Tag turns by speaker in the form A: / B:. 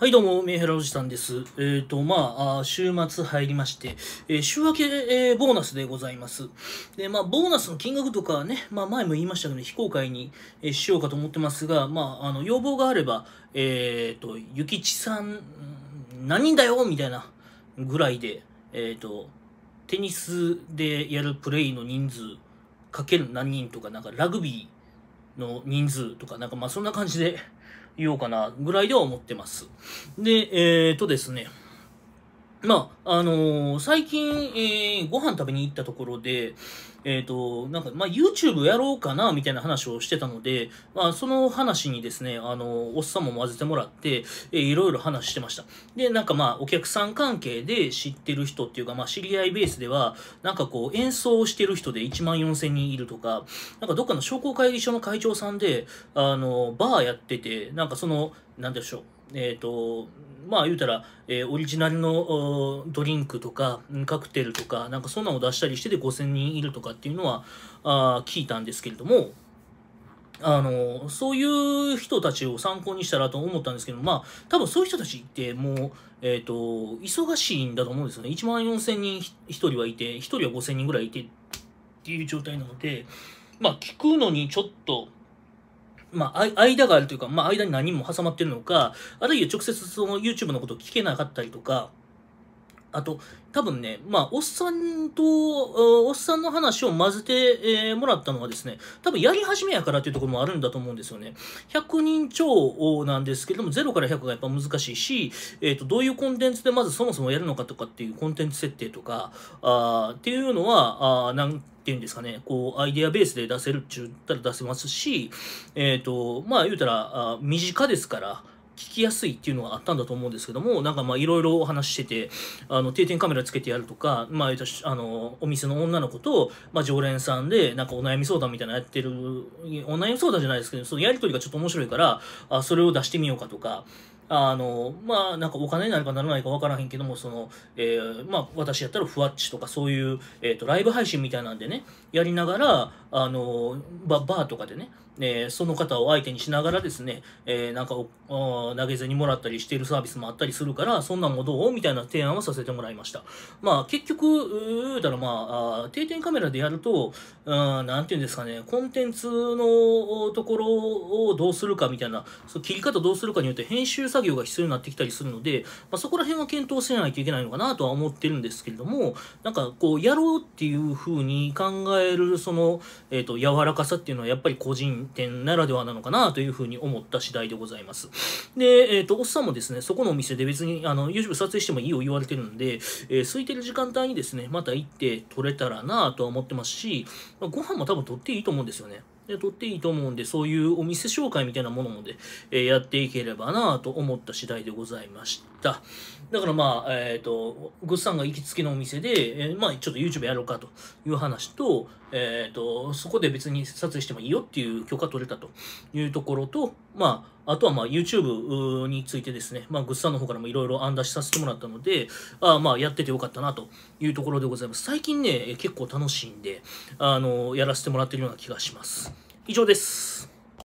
A: はいどうも、メンヘラおじさんです。えっ、ー、と、まあ、週末入りまして、えー、週明け、えー、ボーナスでございます。で、まあ、ボーナスの金額とかね、まあ、前も言いましたけど、非公開に、えしようかと思ってますが、まあ、あの、要望があれば、えっ、と、ゆきちさん、何人だよみたいなぐらいで、えっ、と、テニスでやるプレイの人数、かける何人とか、なんかラグビーの人数とか、なんかまあ、そんな感じで、言おうかなぐらいでは思ってます。で、えっ、ー、とですね。まあ、あのー、最近、えー、ご飯食べに行ったところで、えっ、ー、と、なんか、まあ、YouTube やろうかな、みたいな話をしてたので、まあ、その話にですね、あの、おっさんも混ぜてもらって、えー、いろいろ話してました。で、なんかまあ、お客さん関係で知ってる人っていうか、まあ、知り合いベースでは、なんかこう、演奏してる人で1万4000人いるとか、なんかどっかの商工会議所の会長さんで、あの、バーやってて、なんかその、なんでしょう、えっ、ー、と、まあ言うたら、えー、オリジナルのドリンクとか、カクテルとか、なんかそんなのを出したりしてて5000人いるとかっていうのは、あ聞いたんですけれども、あの、そういう人たちを参考にしたらと思ったんですけど、まあ、多分そういう人たちってもう、えっ、ー、と、忙しいんだと思うんですよね。1万4000人1人はいて、1人は5000人ぐらいいてっていう状態なので、まあ、聞くのにちょっと、まあ、間があるというか、まあ、間に何も挟まってるのか、あるいは直接その YouTube のことを聞けなかったりとか、あと、多分ね、まあ、おっさんと、おっさんの話を混ぜて、えー、もらったのはですね、多分やり始めやからっていうところもあるんだと思うんですよね。100人超なんですけれども、0から100がやっぱ難しいし、えっ、ー、と、どういうコンテンツでまずそもそもやるのかとかっていうコンテンツ設定とか、あっていうのは、あなんっていうんですかね、こう、アイデアベースで出せるっちゅったら出せますし、えっ、ー、と、まあ言うたら、あ身近ですから、聞きやすいっていうのはあったんだと思うんですけども、なんかまあいろいろお話してて、あの定点カメラつけてやるとか、まあ、あの、お店の女の子と、まあ常連さんで、なんかお悩み相談みたいなやってる、お悩み相談じゃないですけど、そのやりとりがちょっと面白いから、あそれを出してみようかとか、あの、まあ、なんかお金になるかならないかわからへんけども、その、えー、まあ、私やったらふわっちとかそういう、えっ、ー、と、ライブ配信みたいなんでね、やりながら、あの、ババーとかでね、えー、その方を相手にしながらですね、えー、なんかお投げ銭もらったりしているサービスもあったりするから、そんなんもどうみたいな提案をさせてもらいました。まあ、結局、うだらまあ、定点カメラでやると、うん、なんていうんですかね、コンテンツのところをどうするかみたいな、そ切り方どうするかによって編集作作業が必要になってきたりするので、まあ、そこら辺は検討せないといけないのかなとは思ってるんですけれども、なんかこう、やろうっていうふうに考える、その、えっ、ー、と、柔らかさっていうのはやっぱり個人店ならではなのかなというふうに思った次第でございます。で、えっ、ー、と、おっさんもですね、そこのお店で別に、あの、YouTube 撮影してもいいよ言われてるんで、えー、空いてる時間帯にですね、また行って撮れたらなとは思ってますし、ご飯も多分撮っていいと思うんですよね。で取っていいと思うんで、そういうお店紹介みたいなものもで、えー、やっていければなと思った次第でございました。だからまあ、えっ、ー、と、グッさんが行きつけのお店で、えー、まあ、ちょっと YouTube やろうかという話と、えっ、と、そこで別に撮影してもいいよっていう許可取れたというところと、まあ、あとはまあ YouTube についてですね、まあ、グッさんの方からもいろいろ案出しさせてもらったので、あまあやっててよかったなというところでございます。最近ね、結構楽しいんで、あのやらせてもらってるような気がします。以上です。